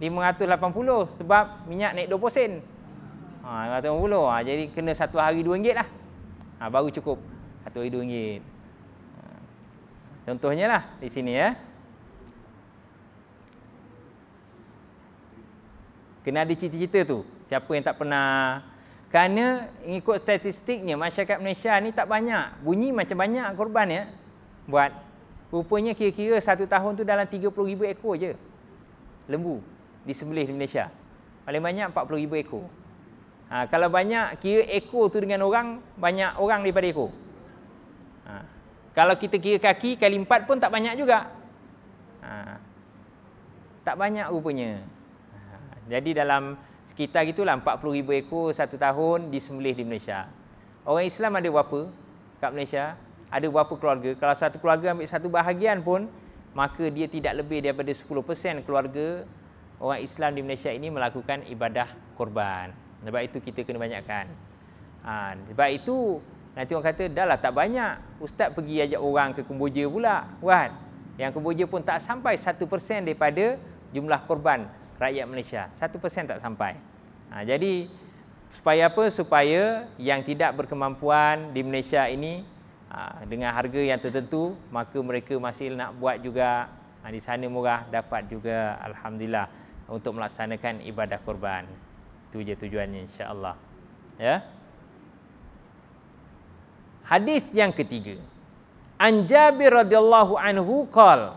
580 sebab minyak naik 20 sen. Ha, 560. Ha, jadi kena satu hari 2 ringgit lah. Ha, baru cukup. Satu hari 2 ringgit. Contohnya lah di sini ya. Kena ada cerita-cerita tu. Siapa yang tak pernah. Kerana ikut statistiknya masyarakat Malaysia ni tak banyak. Bunyi macam banyak korban ya. Buat. Rupanya kira-kira satu tahun tu dalam 30,000 ekor je. Lembu. Disembelih di Malaysia. Paling banyak 40,000 ekor. Ha, kalau banyak kira ekor tu dengan orang. Banyak orang daripada ekor. Kalau kita kira kaki kali empat pun tak banyak juga. Ha. Tak banyak rupanya. Ha. Jadi dalam sekitar gitulah 40 ribu ekor satu tahun disembelih di Malaysia. Orang Islam ada berapa kat Malaysia? Ada berapa keluarga? Kalau satu keluarga ambil satu bahagian pun, maka dia tidak lebih daripada 10% keluarga orang Islam di Malaysia ini melakukan ibadah korban. Sebab itu kita kena banyakkan. Ha. Sebab itu Nanti orang kata, dah lah tak banyak. Ustaz pergi ajak orang ke Kemboja pula. Kan? Yang Kemboja pun tak sampai 1% daripada jumlah korban rakyat Malaysia. 1% tak sampai. Ha, jadi, supaya apa? Supaya yang tidak berkemampuan di Malaysia ini ha, dengan harga yang tertentu, maka mereka masih nak buat juga ha, di sana murah dapat juga Alhamdulillah untuk melaksanakan ibadah korban. Itu je tujuannya insyaAllah. Ya? Hadis yang ketiga. An Jabir radhiyallahu anhu qala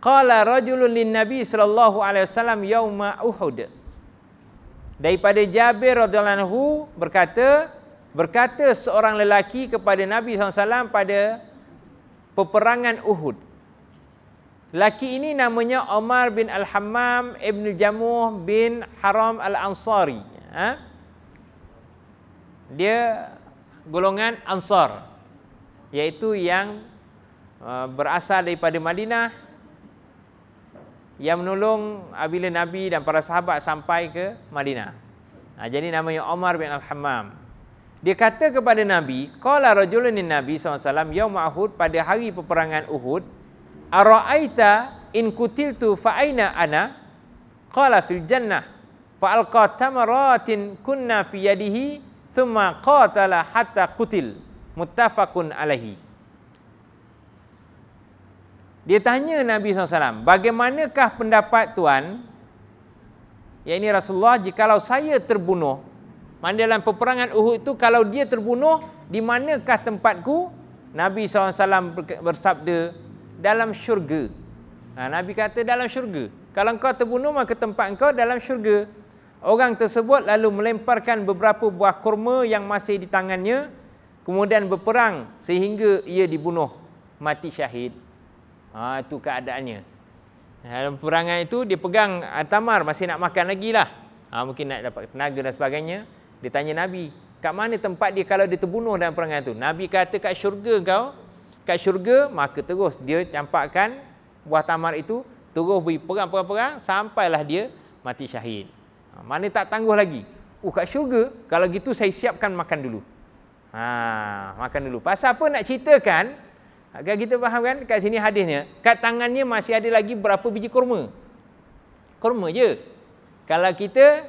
qala rajulun lin nabi sallallahu alaihi wasallam yauma Uhud. Daripada Jabir radhiyallahu anhu berkata berkata seorang lelaki kepada Nabi SAW pada peperangan Uhud. Lelaki ini namanya Omar bin Al-Hammam Ibn Jamuh bin Haram Al-Ansari. Ha? Dia golongan Ansar yaitu yang uh, berasal daripada Madinah yang menolong uh, bila Nabi dan para sahabat sampai ke Madinah. Nah, jadi yang Omar bin Al-Hammam. Dia kata kepada Nabi, Qala rajulunin Nabi SAW, Yaum Ahud pada hari peperangan Uhud, Ara'aita in kutiltu fa'aina ana, Qala fil jannah, Fa'alqa tamaratin kunna fi yadihi, thumma qatala hatta qutil muttafaqun alaihi dia tanya Nabi SAW, bagaimanakah pendapat Tuhan, yang ini Rasulullah, jikalau saya terbunuh, mana dalam peperangan Uhud itu, kalau dia terbunuh, di manakah tempatku? Nabi SAW bersabda, dalam syurga. Nah, ha, Nabi kata, dalam syurga. Kalau kau terbunuh, maka tempat engkau dalam syurga. Orang tersebut lalu melemparkan beberapa buah kurma yang masih di tangannya kemudian berperang sehingga ia dibunuh mati syahid. Ha, itu keadaannya. Dalam perangai itu dia pegang tamar masih nak makan lagi lah. Ha, mungkin nak dapat tenaga dan sebagainya. Dia tanya Nabi, kat mana tempat dia kalau dia terbunuh dalam perangai itu? Nabi kata kat syurga kau. Kat syurga maka terus dia campakkan buah tamar itu. Terus pergi perang-perang-perang sampailah dia mati syahid. Ha, mana tak tangguh lagi. Uh, kat syurga, kalau gitu saya siapkan makan dulu. Ha, makan dulu. Pasal apa nak ceritakan, agar kita faham kan, kat sini hadisnya, kat tangannya masih ada lagi berapa biji kurma. Kurma je. Kalau kita,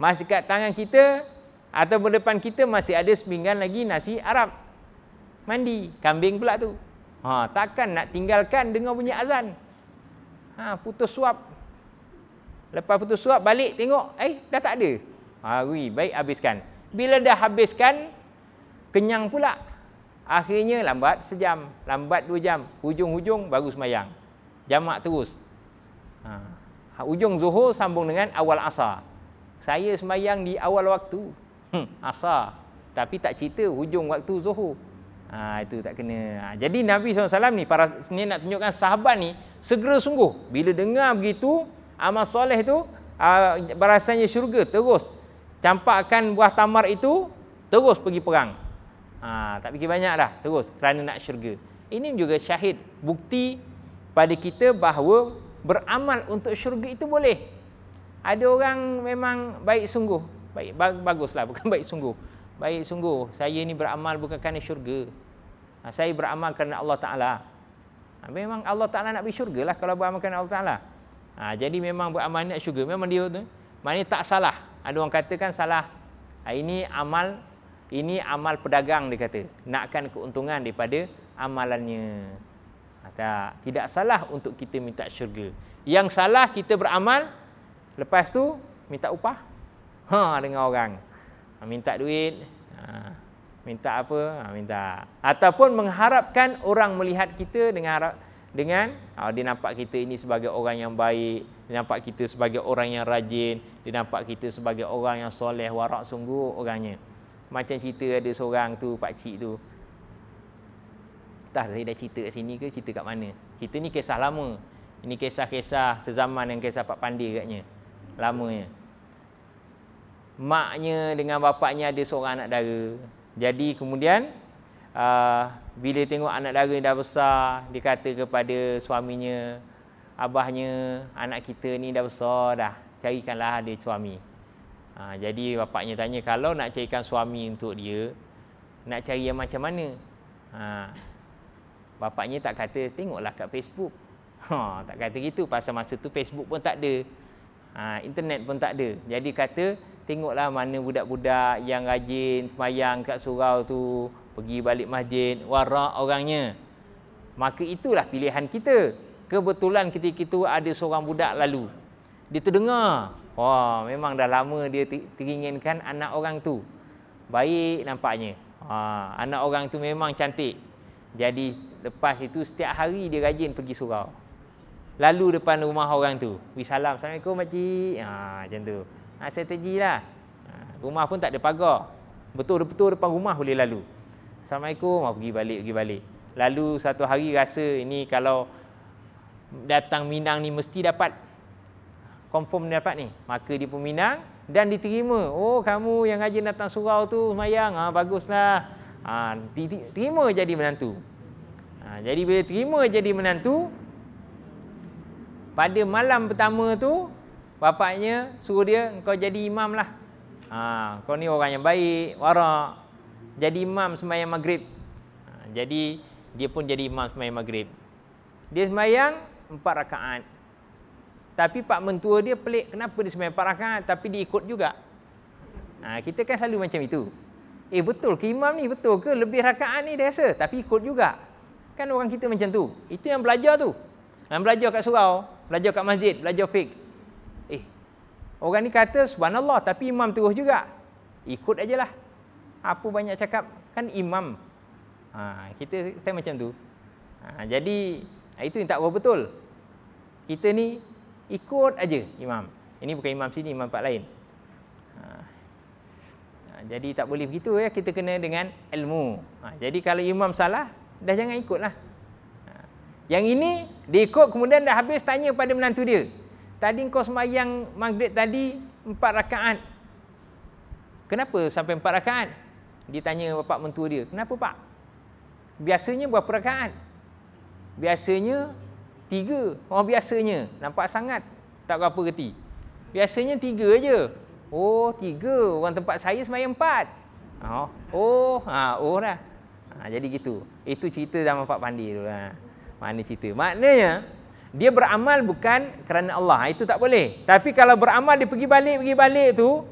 masih kat tangan kita, atau berdepan kita, masih ada sembingan lagi nasi Arab. Mandi, kambing pula tu. Ha, takkan nak tinggalkan dengar bunyi azan. Ha, putus suap Lepas putus surat balik tengok Eh dah tak ada Hari ah, baik habiskan Bila dah habiskan Kenyang pula Akhirnya lambat sejam Lambat dua jam Hujung-hujung baru semayang Jamak terus ha. ha. Hujung zuhur sambung dengan awal asar Saya semayang di awal waktu hmm, Asar Tapi tak cerita hujung waktu zuhur ha, Itu tak kena ha. Jadi Nabi SAW ni para, Ni nak tunjukkan sahabat ni Segera sungguh Bila dengar begitu amal soleh tu ah, berasanya syurga terus campakkan buah tamar itu terus pergi perang ha, tak fikir banyak dah terus kerana nak syurga ini juga syahid bukti pada kita bahawa beramal untuk syurga itu boleh ada orang memang baik sungguh baik baguslah bukan baik sungguh baik sungguh saya ini beramal bukan kerana syurga ah, saya beramal kerana Allah Ta'ala Memang Allah Ta'ala nak beri syurga lah Kalau beramalkan Allah Ta'ala Ha, jadi memang beramal nak syurga. Memang dia tu. Maknanya tak salah. Ada orang kata kan salah. Ha, ini amal ini amal pedagang dia kata. Nakkan keuntungan daripada amalannya. Ha, tak. Tidak salah untuk kita minta syurga. Yang salah kita beramal. Lepas tu minta upah. Ha, dengan orang. Ha, minta duit. Ha, minta apa? Ha, minta. Ataupun mengharapkan orang melihat kita dengan harap dengan uh, dia nampak kita ini sebagai orang yang baik, dia nampak kita sebagai orang yang rajin, dia nampak kita sebagai orang yang soleh, warak sungguh orangnya. Macam cerita ada seorang tu, pakcik tu. Entah saya dah cerita kat sini ke, cerita kat mana. Cerita ni kisah lama. Ini kisah-kisah sezaman yang kisah Pak Pandi katnya. Lamanya. Maknya dengan bapaknya ada seorang anak dara. Jadi kemudian, uh, bila tengok anak dara dah besar, dia kata kepada suaminya, abahnya, anak kita ni dah besar dah, carikanlah dia suami. Ha, jadi bapaknya tanya, kalau nak carikan suami untuk dia, nak cari yang macam mana? Ha, bapaknya tak kata, tengoklah kat Facebook. Ha, tak kata gitu, pasal masa tu Facebook pun tak ada. Ha, internet pun tak ada. Jadi kata, tengoklah mana budak-budak yang rajin semayang kat surau tu pergi balik masjid warak orangnya maka itulah pilihan kita kebetulan ketika itu ada seorang budak lalu dia terdengar wah memang dah lama dia teringinkan anak orang tu baik nampaknya ha, anak orang tu memang cantik jadi lepas itu setiap hari dia rajin pergi surau lalu depan rumah orang tu wi salam assalamualaikum mak cik ha, macam tu ha, strategi lah ha, rumah pun tak ada pagar betul-betul depan rumah boleh lalu Assalamualaikum mau pergi balik pergi balik lalu satu hari rasa ini kalau datang Minang ni mesti dapat confirm dapat ni maka dia pun Minang dan diterima oh kamu yang rajin datang surau tu mayang ah ha, baguslah ha, terima jadi menantu ha, jadi bila terima jadi menantu pada malam pertama tu Bapaknya suruh dia kau jadi imam lah ha, Kau ni orang yang baik Warak Jadi imam semayang maghrib ha, Jadi dia pun jadi imam semayang maghrib Dia semayang empat rakaat Tapi pak mentua dia pelik Kenapa dia semayang empat rakaat Tapi dia ikut juga ha, Kita kan selalu macam itu Eh betul ke imam ni betul ke Lebih rakaat ni dia rasa Tapi ikut juga Kan orang kita macam tu Itu yang belajar tu Yang belajar kat surau Belajar kat masjid Belajar fiqh Orang ni kata subhanallah tapi imam terus juga. Ikut ajalah. Apa banyak cakap kan imam. Ha, kita stand macam tu. Ha, jadi ha, itu yang tak betul. Kita ni ikut aja imam. Ini bukan imam sini, imam tempat lain. Ha, ha, jadi tak boleh begitu ya. Kita kena dengan ilmu. Ha, jadi kalau imam salah, dah jangan ikutlah. Ha, yang ini, diikut kemudian dah habis tanya pada menantu dia. Tadi kau semayang maghrib tadi empat rakaat. Kenapa sampai empat rakaat? Dia tanya bapak mentua dia. Kenapa pak? Biasanya berapa rakaat? Biasanya tiga. Oh biasanya. Nampak sangat. Tak berapa kerti. Biasanya tiga aja. Oh tiga. Orang tempat saya semayang empat. Oh, oh, ha, oh dah. Ha, jadi gitu. Itu cerita zaman Pak Pandi tu. Ha. Mana cerita? Maknanya, dia beramal bukan kerana Allah. Itu tak boleh. Tapi kalau beramal dia pergi balik pergi balik tu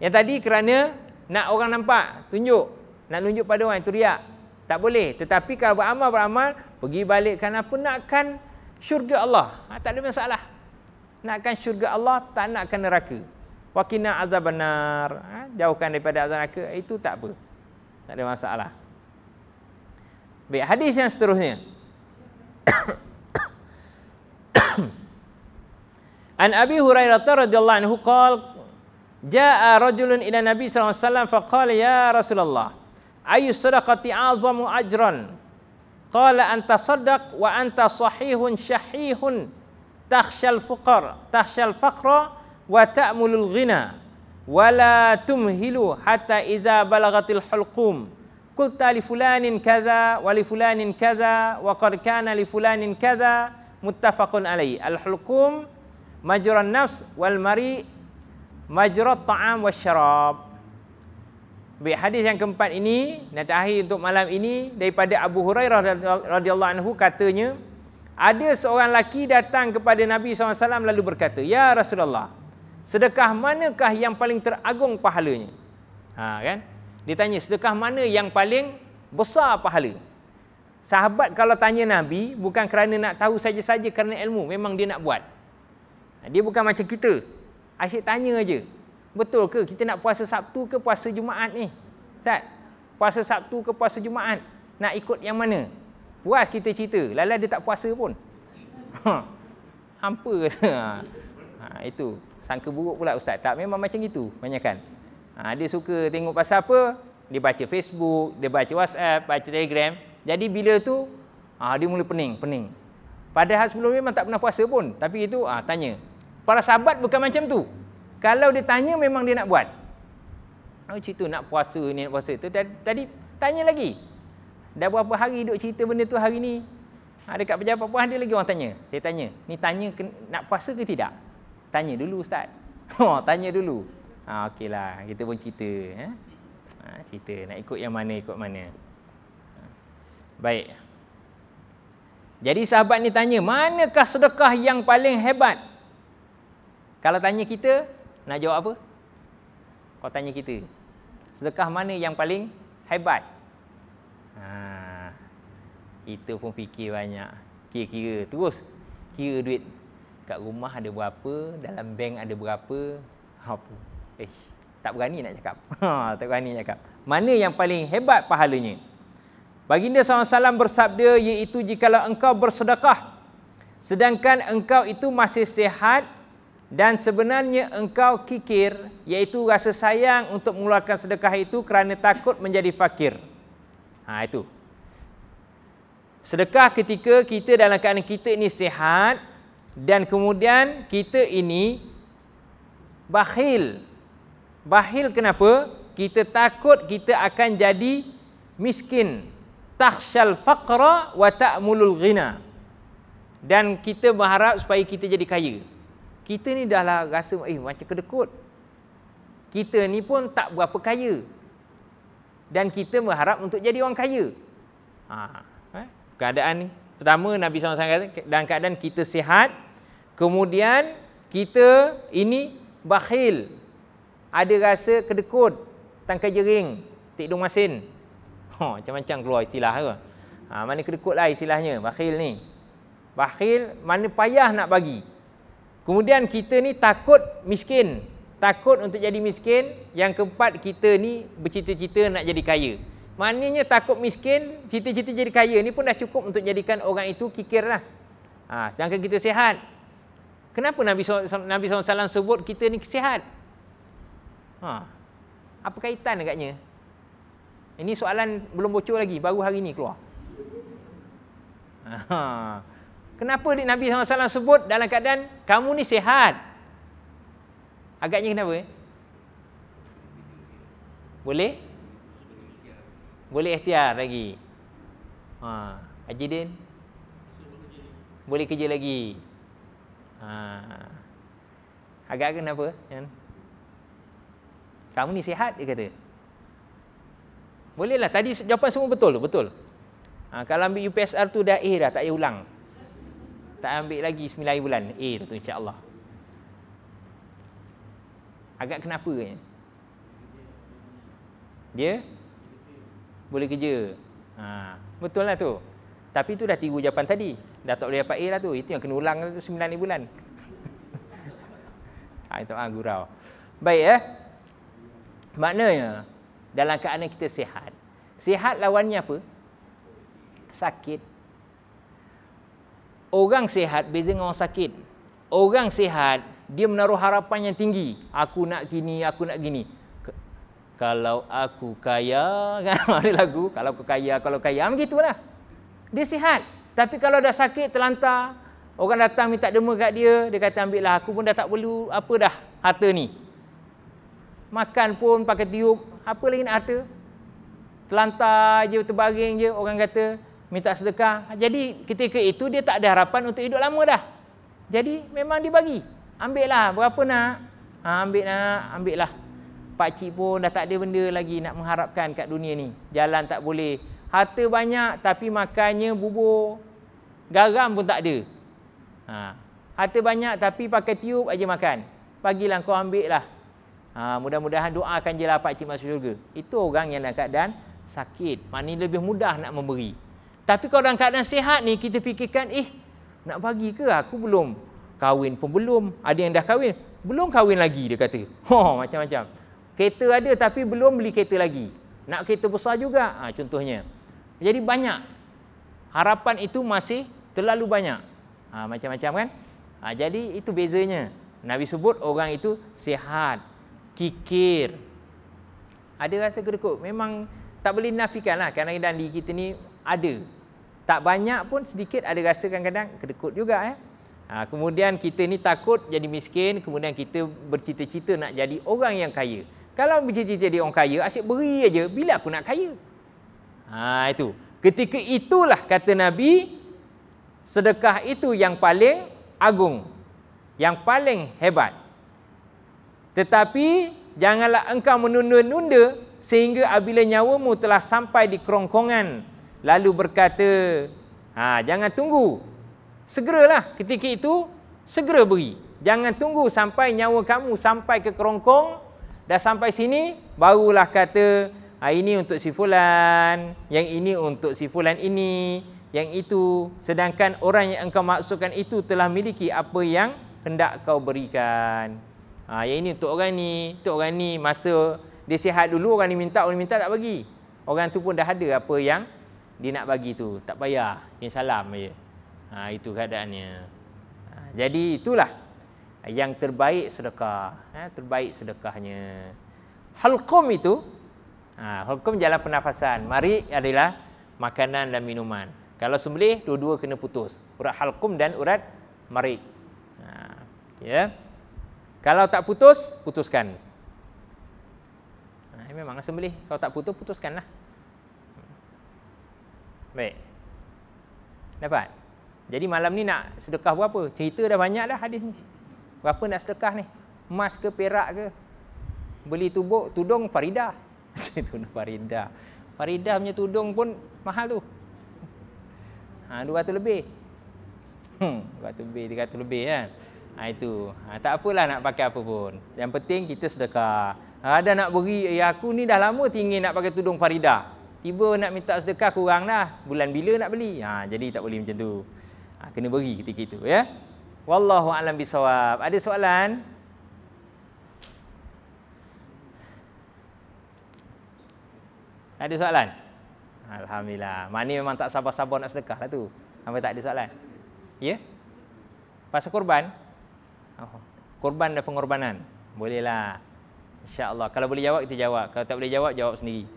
yang tadi kerana nak orang nampak, tunjuk, nak tunjuk pada orang itu riak. Tak boleh. Tetapi kalau beramal beramal pergi balik kerana pun nakkan syurga Allah. Ha, tak ada masalah. Nakkan syurga Allah tak nakkan neraka. Wakina azab benar. Ha, jauhkan daripada azab neraka. Itu tak apa. Tak ada masalah. Baik, hadis yang seterusnya. عن أبي هريرة رضي الله عنه قال جاء رجل إلى النبي صلى الله عليه وسلم فقال يا رسول الله أي الصدقة أعظم أجرا قال أن تصدق وأنت صحيح شحيح تخشى الفقر تخشى الفقر وتأمل الغنى ولا تمهل حتى إذا بلغت الحلقوم قلت لفلان كذا ولفلان كذا وقد كان لفلان كذا متفق عليه الحلقوم majra nafs wal mari majra ta'am syarab. Baik hadis yang keempat ini nanti terakhir untuk malam ini daripada Abu Hurairah radhiyallahu anhu katanya ada seorang laki datang kepada Nabi SAW lalu berkata ya Rasulullah sedekah manakah yang paling teragung pahalanya ha kan ditanya sedekah mana yang paling besar pahala sahabat kalau tanya Nabi bukan kerana nak tahu saja-saja kerana ilmu memang dia nak buat Ha, dia bukan macam kita. Asyik tanya aje. Betul ke kita nak puasa Sabtu ke puasa Jumaat ni? Ustaz, puasa Sabtu ke puasa Jumaat? Nak ikut yang mana? Puas kita cerita. Lala dia tak puasa pun. Ha. Hampa. Ha, ha. itu sangka buruk pula ustaz. Tak memang macam gitu. Banyakkan. Ha, dia suka tengok pasal apa? Dia baca Facebook, dia baca WhatsApp, baca Telegram. Jadi bila tu ha, dia mula pening, pening. Padahal sebelum ni memang tak pernah puasa pun. Tapi itu ha, tanya. Para sahabat bukan macam tu. Kalau dia tanya memang dia nak buat. Oh cerita nak puasa ni nak puasa tu. Tadi, tadi tanya lagi. Dah berapa hari duk cerita benda tu hari ni. Ha, dekat pejabat puan dia lagi orang tanya. Dia tanya. Ni tanya ke, nak puasa ke tidak? Tanya dulu ustaz. Oh tanya dulu. Ha, okeylah kita pun cerita. Eh? Ha, cerita nak ikut yang mana ikut mana. Baik. Jadi sahabat ni tanya, manakah sedekah yang paling hebat? Kalau tanya kita, nak jawab apa? Kau tanya kita. Sedekah mana yang paling hebat? Ha. Kita pun fikir banyak. Kira-kira terus. Kira duit kat rumah ada berapa, dalam bank ada berapa, apa. Eh, tak berani nak cakap. Ha, tak berani nak cakap. Mana yang paling hebat pahalanya? Baginda SAW bersabda iaitu jikalau engkau bersedekah sedangkan engkau itu masih sihat dan sebenarnya engkau kikir iaitu rasa sayang untuk mengeluarkan sedekah itu kerana takut menjadi fakir. Ha itu. Sedekah ketika kita dalam keadaan kita ini sihat dan kemudian kita ini bakhil. Bakhil kenapa? Kita takut kita akan jadi miskin takhsyal faqra wa ta'mulul ghina. Dan kita berharap supaya kita jadi kaya. Kita ni dah lah rasa eh, macam kedekut. Kita ni pun tak berapa kaya. Dan kita berharap untuk jadi orang kaya. Ha, eh? Keadaan ni. Pertama Nabi SAW kata dalam keadaan kita sihat. Kemudian kita ini bakhil. Ada rasa kedekut. Tangkai jering. Tidur Masin ha macam-macam keluar istilah tu ha mana kedekutlah istilahnya bakhil ni bakhil mana payah nak bagi kemudian kita ni takut miskin takut untuk jadi miskin yang keempat kita ni bercita-cita nak jadi kaya maknanya takut miskin cita-cita jadi kaya ni pun dah cukup untuk jadikan orang itu kikirlah ha sedangkan kita sihat kenapa nabi nabi SAW sebut kita ni sihat ha apa kaitan agaknya ini soalan belum bocor lagi, baru hari ini keluar. Ha. Kenapa Nabi SAW sebut dalam keadaan kamu ni sihat? Agaknya kenapa? Eh? Boleh? Boleh ikhtiar lagi. Ha. Haji Din? Boleh kerja lagi. Ha. Agak kenapa? Kamu ni sihat dia kata. Bolehlah. Tadi jawapan semua betul. Betul. Ha, kalau ambil UPSR tu dah A dah. Tak payah ulang. Tak ambil lagi 9 bulan. A tu insyaAllah. Agak kenapa ni? Eh? Dia? Boleh kerja. Ha, betul lah tu. Tapi tu dah tiru jawapan tadi. Dah tak boleh dapat A lah tu. Itu yang kena ulang tu 9 bulan. ha, itu ah, gurau. Baik eh. Maknanya, dalam keadaan kita sihat. Sihat lawannya apa? Sakit. Orang sihat beza dengan orang sakit. Orang sihat, dia menaruh harapan yang tinggi. Aku nak gini, aku nak gini. Kalau aku kaya, kan ada lagu, kalau aku kaya, kalau kaya, begitulah. Dia sihat. Tapi kalau dah sakit, terlantar, orang datang minta demo kat dia, dia kata ambillah, aku pun dah tak perlu apa dah harta ni. Makan pun pakai tiup, apa lagi nak harta? Terlantar je, terbaring je, orang kata minta sedekah. Jadi ketika itu dia tak ada harapan untuk hidup lama dah. Jadi memang dia bagi. Ambil lah berapa nak? Ha, ambil lah, ambil lah. Pakcik pun dah tak ada benda lagi nak mengharapkan kat dunia ni. Jalan tak boleh. Harta banyak tapi makannya bubur. Garam pun tak ada. Ha. Harta banyak tapi pakai tiup aja makan. Pagilah kau ambil lah. Ha, mudah-mudahan doa akan je lah pakcik masuk syurga. Itu orang yang dalam keadaan sakit. Mana lebih mudah nak memberi. Tapi kalau dalam keadaan sihat ni, kita fikirkan, eh, nak bagi ke aku belum? Kahwin pun belum. Ada yang dah kahwin. Belum kahwin lagi, dia kata. Oh, macam-macam. Kereta ada tapi belum beli kereta lagi. Nak kereta besar juga, ha, contohnya. Jadi banyak. Harapan itu masih terlalu banyak. Ha, macam-macam kan? Ha, jadi itu bezanya. Nabi sebut orang itu sihat kikir ada rasa kedekut memang tak boleh nafikan lah kadang-kadang diri kita ni ada tak banyak pun sedikit ada rasa kadang-kadang kedekut juga eh ha, kemudian kita ni takut jadi miskin kemudian kita bercita-cita nak jadi orang yang kaya kalau bercita-cita jadi orang kaya asyik beri aja bila aku nak kaya ha, itu ketika itulah kata Nabi sedekah itu yang paling agung yang paling hebat tetapi janganlah engkau menunda-nunda sehingga apabila nyawamu telah sampai di kerongkongan lalu berkata, ha jangan tunggu. Segeralah ketika itu segera beri. Jangan tunggu sampai nyawa kamu sampai ke kerongkong dah sampai sini barulah kata, ha ini untuk si fulan, yang ini untuk si fulan ini, yang itu sedangkan orang yang engkau maksudkan itu telah memiliki apa yang hendak kau berikan. Ha, yang ini untuk orang ni, untuk orang ni masa dia sihat dulu orang ni minta, orang ni minta tak bagi. Orang tu pun dah ada apa yang dia nak bagi tu. Tak payah. Yang salam je. Ha, itu keadaannya. Ha, jadi itulah yang terbaik sedekah. Ha, terbaik sedekahnya. Halkum itu, ha, halkum jalan pernafasan. Mari adalah makanan dan minuman. Kalau sembelih, dua-dua kena putus. Urat halkum dan urat marik. Ha, ya. Yeah. Kalau tak putus, putuskan. Ha, memanglah sembelih. Kalau tak putus, putuskanlah. Baik. Dapat? Jadi malam ni nak sedekah berapa? Cerita dah banyak dah hadis ni. Berapa nak sedekah ni? Emas ke perak ke? Beli tubuh, tudung Farida. tudung Farida. Farida punya tudung pun mahal tu. Ha, 200 lebih. Hmm, 200 lebih, 300 lebih kan. Ya? Ha, itu. Ha, tak apalah nak pakai apa pun. Yang penting kita sedekah. Ha, ada nak beri, ya aku ni dah lama tinggi nak pakai tudung Farida. Tiba nak minta sedekah kuranglah. Bulan bila nak beli? Ha, jadi tak boleh macam tu. Ha, kena beri ketika itu ya. Wallahu a'lam bisawab. Ada soalan? Ada soalan? Alhamdulillah. Mana memang tak sabar-sabar nak sedekah lah tu. Sampai tak ada soalan. Ya? Pasal korban? Pasal Oh. Korban dan pengorbanan. Bolehlah. insya Allah. Kalau boleh jawab, kita jawab. Kalau tak boleh jawab, jawab sendiri.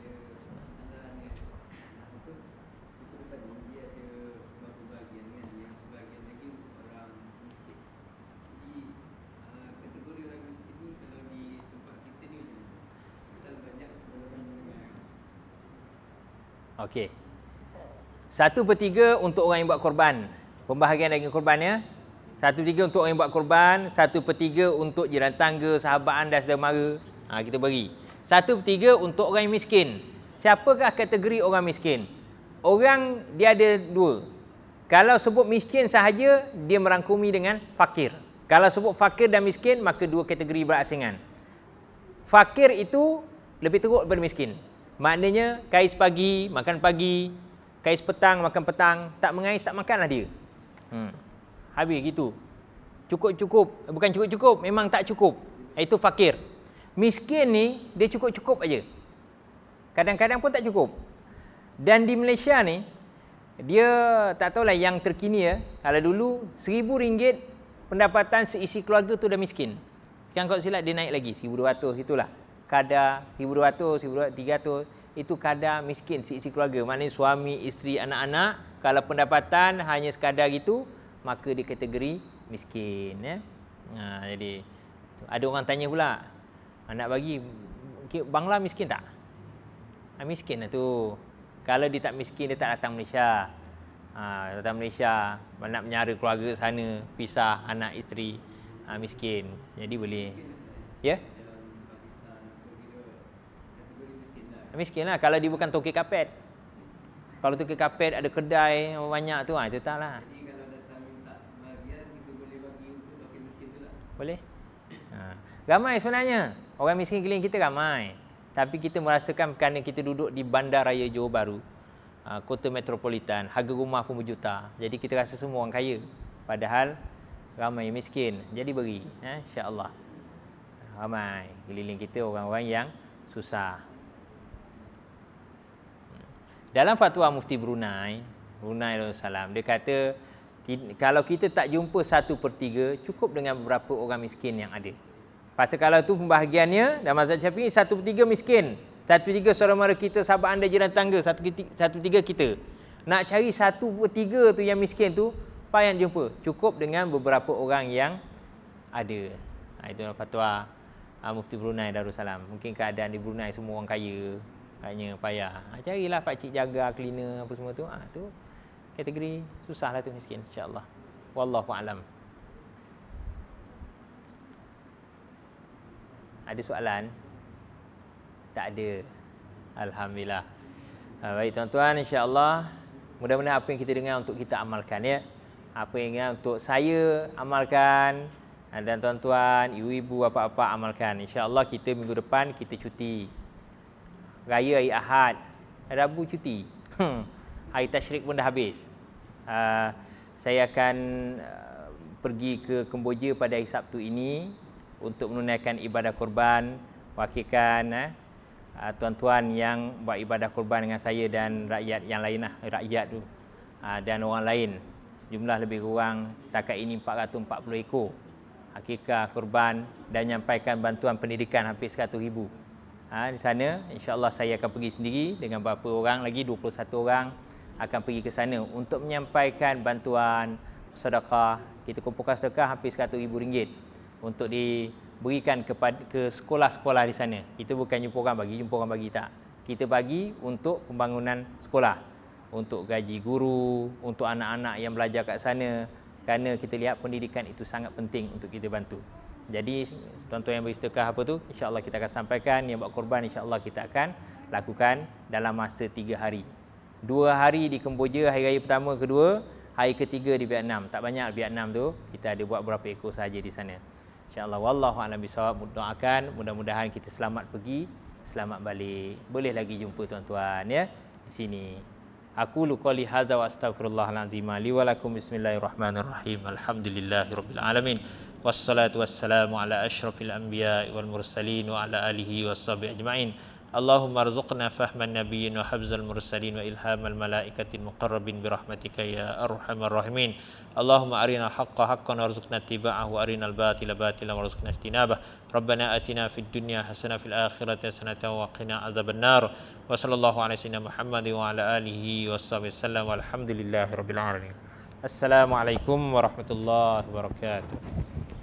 Okey. Satu per tiga untuk orang yang buat korban. Pembahagian daging korbannya satu tiga untuk orang yang buat korban Satu per tiga untuk jiran tangga, sahabat anda, saudara mara ha, Kita beri Satu per tiga untuk orang yang miskin Siapakah kategori orang miskin? Orang dia ada dua Kalau sebut miskin sahaja Dia merangkumi dengan fakir Kalau sebut fakir dan miskin Maka dua kategori berasingan Fakir itu lebih teruk daripada miskin Maknanya kais pagi, makan pagi Kais petang, makan petang Tak mengais, tak makanlah dia Hmm. Habis gitu. Cukup-cukup, bukan cukup-cukup, memang tak cukup. Itu fakir. Miskin ni dia cukup-cukup aja. Kadang-kadang pun tak cukup. Dan di Malaysia ni dia tak tahulah yang terkini ya. Kalau dulu seribu ringgit pendapatan seisi keluarga tu dah miskin. Sekarang kalau silap dia naik lagi seribu dua 1200 itulah. Kadar RM1200, tiga 1300 itu kadar miskin seisi keluarga. Maknanya suami, isteri, anak-anak kalau pendapatan hanya sekadar gitu maka dia kategori miskin ya. Ha jadi ada orang tanya pula. Ha, nak bagi Bangla miskin tak? Ha, miskin lah tu. Kalau dia tak miskin dia tak datang Malaysia. Ha, datang Malaysia nak menyara keluarga sana, pisah anak isteri ha, miskin. Jadi boleh. Ya? Yeah? Miskin lah kalau dia bukan tokek kapet. Kalau tokek kapet ada kedai banyak tu ah itu taklah. Jadi boleh ha. ramai sebenarnya orang miskin keliling kita ramai tapi kita merasakan kerana kita duduk di bandar raya Johor Bahru ha, kota metropolitan harga rumah pun berjuta jadi kita rasa semua orang kaya padahal ramai yang miskin jadi beri ha, insyaAllah ramai keliling kita orang-orang yang susah hmm. dalam fatwa mufti Brunei Brunei Darussalam dia kata kalau kita tak jumpa satu per tiga, cukup dengan beberapa orang miskin yang ada. Pasal kalau tu pembahagiannya, dalam mazhab syafi'i, satu per tiga miskin. Satu per tiga saudara mara kita, sahabat anda, jiran tangga, satu, satu per tiga kita. Nak cari satu per tiga tu yang miskin tu, payah jumpa. Cukup dengan beberapa orang yang ada. Ha, itu adalah fatwa ha, Mufti Brunei Darussalam. Mungkin keadaan di Brunei semua orang kaya. Hanya payah. Ha, carilah pakcik jaga, cleaner, apa semua tu. Ah ha, tu kategori susahlah tu miskin insyaallah wallahu alam ada soalan tak ada alhamdulillah ha, baik tuan-tuan insyaallah mudah-mudahan apa yang kita dengar untuk kita amalkan ya apa yang ingin untuk saya amalkan ha, dan tuan-tuan ibu-ibu apa-apa amalkan insyaallah kita minggu depan kita cuti raya hari Ahad Rabu cuti hmm. hari tasyrik pun dah habis Ah, saya akan ah, pergi ke Kemboja pada hari Sabtu ini untuk menunaikan ibadah korban wakilkan eh, ah, tuan-tuan yang buat ibadah korban dengan saya dan rakyat yang lain lah, rakyat tu dan orang lain jumlah lebih kurang takat ini 440 ekor akikah korban dan nyampaikan bantuan pendidikan hampir 100 ribu ha, di sana insyaAllah saya akan pergi sendiri dengan beberapa orang lagi 21 orang akan pergi ke sana untuk menyampaikan bantuan sedekah. Kita kumpulkan sedekah hampir rm ringgit untuk diberikan kepada ke sekolah-sekolah di sana. Kita bukan jumpa orang bagi, jumpa orang bagi tak. Kita bagi untuk pembangunan sekolah, untuk gaji guru, untuk anak-anak yang belajar kat sana kerana kita lihat pendidikan itu sangat penting untuk kita bantu. Jadi tuan-tuan yang beri apa tu, insya-Allah kita akan sampaikan yang buat korban insya-Allah kita akan lakukan dalam masa tiga hari. Dua hari di Kemboja, hari raya pertama, kedua, hari ketiga di Vietnam. Tak banyak Vietnam tu, kita ada buat berapa ekor saja di sana. InsyaAllah, Wallahu alam bisawab, doakan, mudah-mudahan kita selamat pergi, selamat balik. Boleh lagi jumpa tuan-tuan, ya, di sini. Aku luqali hadza wa astaghfirullahalazim li wa lakum bismillahirrahmanirrahim alhamdulillahirabbil alamin wassalatu wassalamu ala asyrafil anbiya wal mursalin wa ala alihi washabbi ajmain اللهم ارزقنا فهم النبيين وحفظ المرسلين وإلهام الملائكة المقربين برحمتك يا أرحم الراحمين اللهم أرنا الحق حقا وارزقنا اتباعه وأرنا الباطل باطلا وارزقنا اجتنابه ربنا آتنا في الدنيا حسنة في الآخرة حسنة وقنا عذاب النار وصلى الله على سيدنا محمد وعلى آله وصحبه وسلم والحمد لله رب العالمين السلام عليكم ورحمة الله وبركاته